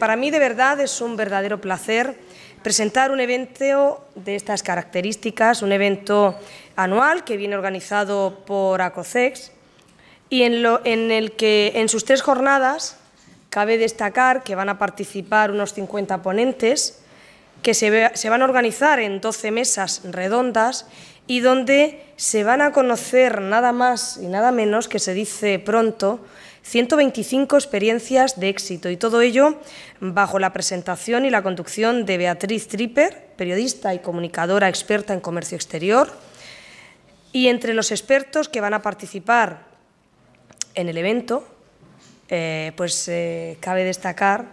Para mí de verdad es un verdadero placer presentar un evento de estas características, un evento anual que viene organizado por ACOCEX y en, el que en sus tres jornadas cabe destacar que van a participar unos 50 ponentes que se, se van a organizar en 12 mesas redondas y donde se van a conocer nada más y nada menos que se dice pronto 125 experiencias de éxito y todo ello bajo la presentación y la conducción de Beatriz Tripper, periodista y comunicadora experta en comercio exterior. Y entre los expertos que van a participar en el evento, eh, pues eh, cabe destacar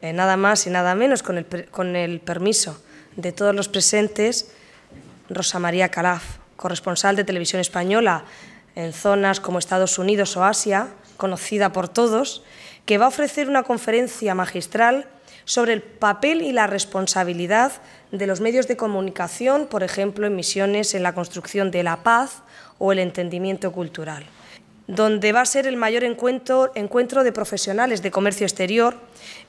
eh, nada más y nada menos, con el, con el, permiso de todos los presentes, Rosa María Calaf, corresponsal de Televisión Española en zonas como Estados Unidos o Asia, conocida por todos, que va a ofrecer una conferencia magistral sobre el papel y la responsabilidad de los medios de comunicación, por ejemplo, en misiones en la construcción de la paz o el entendimiento cultural, donde va a ser el mayor encuentro, de profesionales de comercio exterior,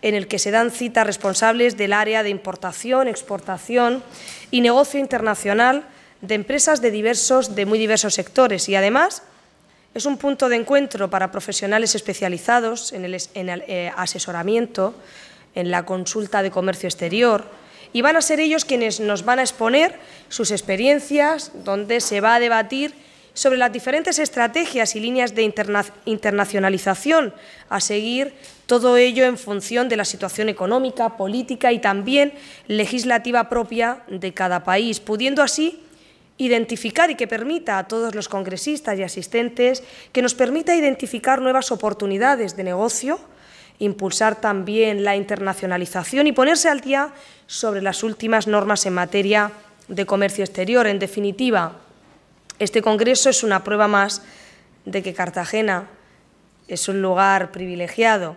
en el que se dan citas responsables del área de importación, exportación y negocio internacional de empresas de, diversos, de muy diversos sectores y además es un punto de encuentro para profesionales especializados en el, eh, asesoramiento, en la consulta de comercio exterior, y van a ser ellos quienes nos van a exponer sus experiencias, donde se va a debatir sobre las diferentes estrategias y líneas de internacionalización a seguir, todo ello en función de la situación económica, política y también legislativa propia de cada país, pudiendo así identificar y que permita a todos los congresistas y asistentes, que nos permita identificar nuevas oportunidades de negocio, impulsar también la internacionalización y ponerse al día sobre las últimas normas en materia de comercio exterior. En definitiva, este Congreso es una prueba más de que Cartagena es un lugar privilegiado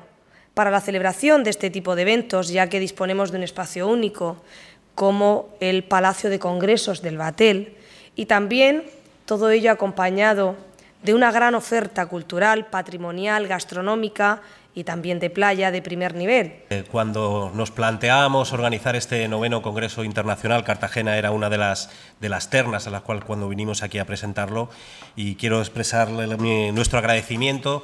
para la celebración de este tipo de eventos, ya que disponemos de un espacio único como el Palacio de Congresos del Batel, y también todo ello acompañado de una gran oferta cultural, patrimonial, gastronómica y también de playa de primer nivel. Eh, cuando nos planteamos organizar este noveno Congreso Internacional, Cartagena era una de las, de las ternas a las cuales cuando vinimos aquí a presentarlo y quiero expresarle nuestro agradecimiento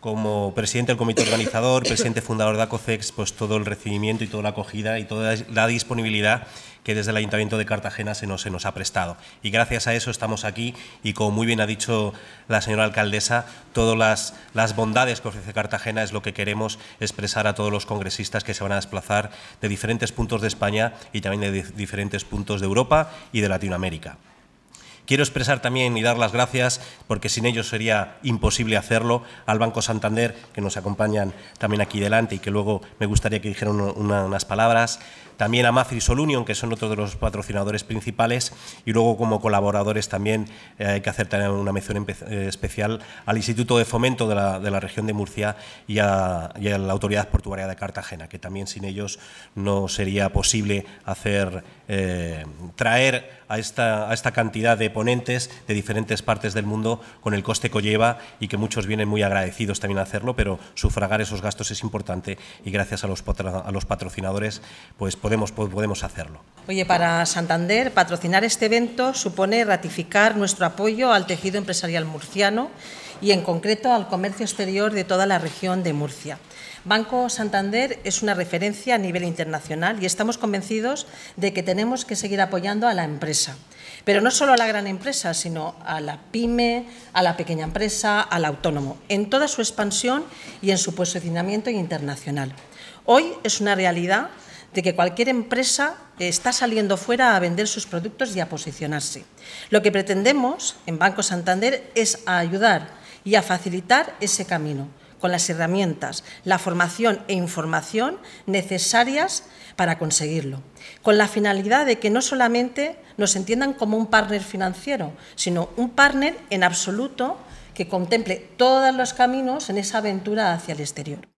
como presidente del comité organizador, presidente fundador de ACOCEX, pues todo el recibimiento y toda la acogida y toda la disponibilidad que desde el Ayuntamiento de Cartagena se nos, ha prestado. Y gracias a eso estamos aquí y como muy bien ha dicho la señora alcaldesa, todas las, las bondades que ofrece Cartagena es lo que queremos expresar a todos los congresistas que se van a desplazar de diferentes puntos de España y también de diferentes puntos de Europa y de Latinoamérica. Quiero expresar también y dar las gracias, porque sin ellos sería imposible hacerlo, al Banco Santander, que nos acompañan también aquí delante y que luego me gustaría que dijeran unas palabras también a Mafri Sol Union, que son otros de los patrocinadores principales, y luego como colaboradores también eh, hay que hacer también una mención eh, especial al Instituto de Fomento de la, región de Murcia y a, la Autoridad Portuaria de Cartagena, que también sin ellos no sería posible hacer eh, traer a esta, esta cantidad de ponentes de diferentes partes del mundo con el coste que lleva y que muchos vienen muy agradecidos también a hacerlo, pero sufragar esos gastos es importante y gracias a los, patrocinadores pues podemos, hacerlo. Oye, para Santander, patrocinar este evento supone ratificar nuestro apoyo al tejido empresarial murciano y, en concreto, al comercio exterior de toda la región de Murcia. Banco Santander es una referencia a nivel internacional y estamos convencidos de que tenemos que seguir apoyando a la empresa. Pero no solo a la gran empresa, sino a la pyme, a la pequeña empresa, al autónomo, en toda su expansión y en su posicionamiento internacional. Hoy es una realidad de que cualquier empresa está saliendo fuera a vender sus productos y a posicionarse. Lo que pretendemos en Banco Santander es ayudar y a facilitar ese camino con las herramientas, la formación e información necesarias para conseguirlo, con la finalidad de que no solamente nos entiendan como un partner financiero, sino un partner en absoluto que contemple todos los caminos en esa aventura hacia el exterior.